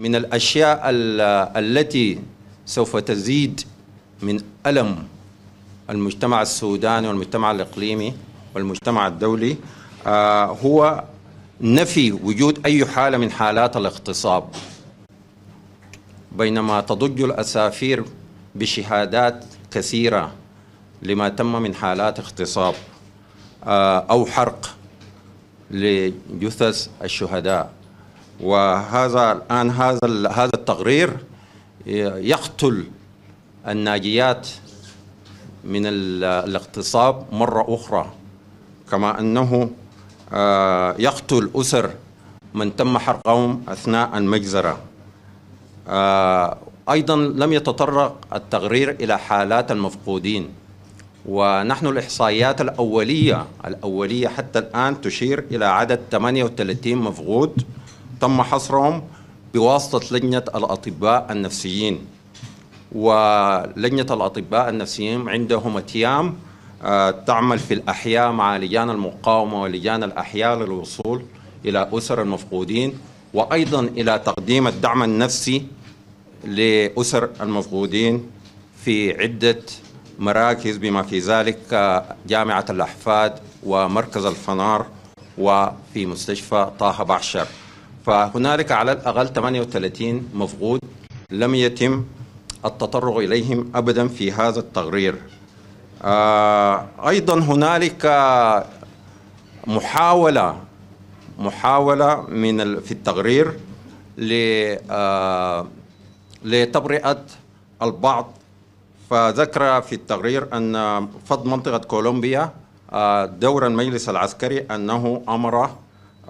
من الأشياء التي سوف تزيد من ألم المجتمع السوداني والمجتمع الإقليمي والمجتمع الدولي آه، هو نفي وجود أي حالة من حالات الاغتصاب بينما تضج الأسافير بشهادات كثيرة لما تم من حالات اغتصاب آه، أو حرق لجثث الشهداء وهذا الآن هذا هذا التقرير يقتل الناجيات من الاغتصاب مرة أخرى كما أنه آه، يقتل أسر من تم حرقهم أثناء المجزرة آه، أيضا لم يتطرق التقرير إلى حالات المفقودين ونحن الإحصائيات الأولية الأولية حتى الآن تشير إلى عدد 38 مفقود تم حصرهم بواسطة لجنة الأطباء النفسيين ولجنة الأطباء النفسيين عندهم تيام آه، تعمل في الأحياء مع لجان المقاومة ولجان الأحياء للوصول إلى أسر المفقودين وأيضا إلى تقديم الدعم النفسي لأسر المفقودين في عدة مراكز بما في ذلك آه، جامعة الأحفاد ومركز الفنار وفي مستشفى طه بعشر فهنالك على الأقل 38 مفقود لم يتم التطرق إليهم أبدا في هذا التقرير آه، أيضا هنالك محاولة محاولة من في التقرير آه، لتبرئة البعض فذكر في التقرير أن فض منطقة كولومبيا آه، دور المجلس العسكري أنه أمر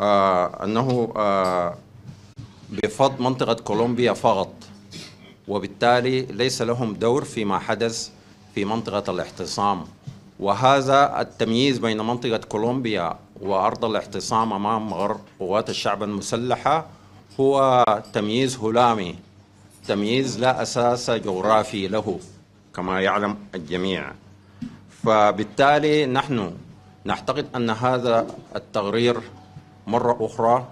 آه، أنه آه، بفض منطقة كولومبيا فقط وبالتالي ليس لهم دور فيما حدث في منطقة الاعتصام وهذا التمييز بين منطقة كولومبيا وأرض الاعتصام أمام قوات الشعب المسلحة هو تمييز هلامي تمييز لا أساس جغرافي له كما يعلم الجميع فبالتالي نحن نعتقد أن هذا التقرير مرة أخرى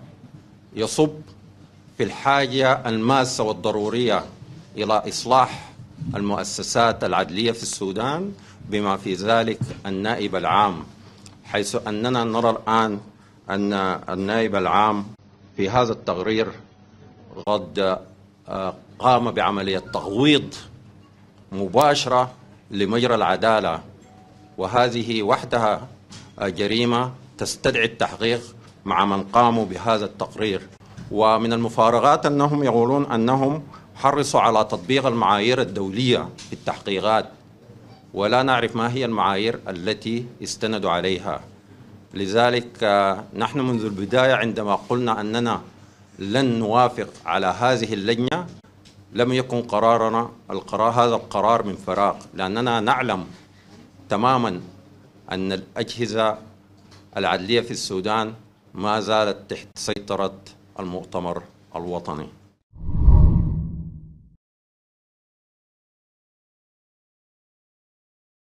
يصب في الحاجة الماسة والضرورية إلى إصلاح المؤسسات العدلية في السودان بما في ذلك النائب العام حيث أننا نرى الآن أن النائب العام في هذا التقرير قد آه، قام بعملية تغويض مباشرة لمجرى العدالة وهذه وحدها آه، جريمة تستدعي التحقيق مع من قاموا بهذا التقرير ومن المفارغات أنهم يقولون أنهم حرصوا على تطبيق المعايير الدولية في التحقيقات ولا نعرف ما هي المعايير التي استندوا عليها لذلك آه، نحن منذ البداية عندما قلنا أننا لن نوافق على هذه اللجنة لم يكن قرارنا القرار هذا القرار من فراغ لأننا نعلم تماما أن الأجهزة العدلية في السودان ما زالت تحت سيطرة المؤتمر الوطني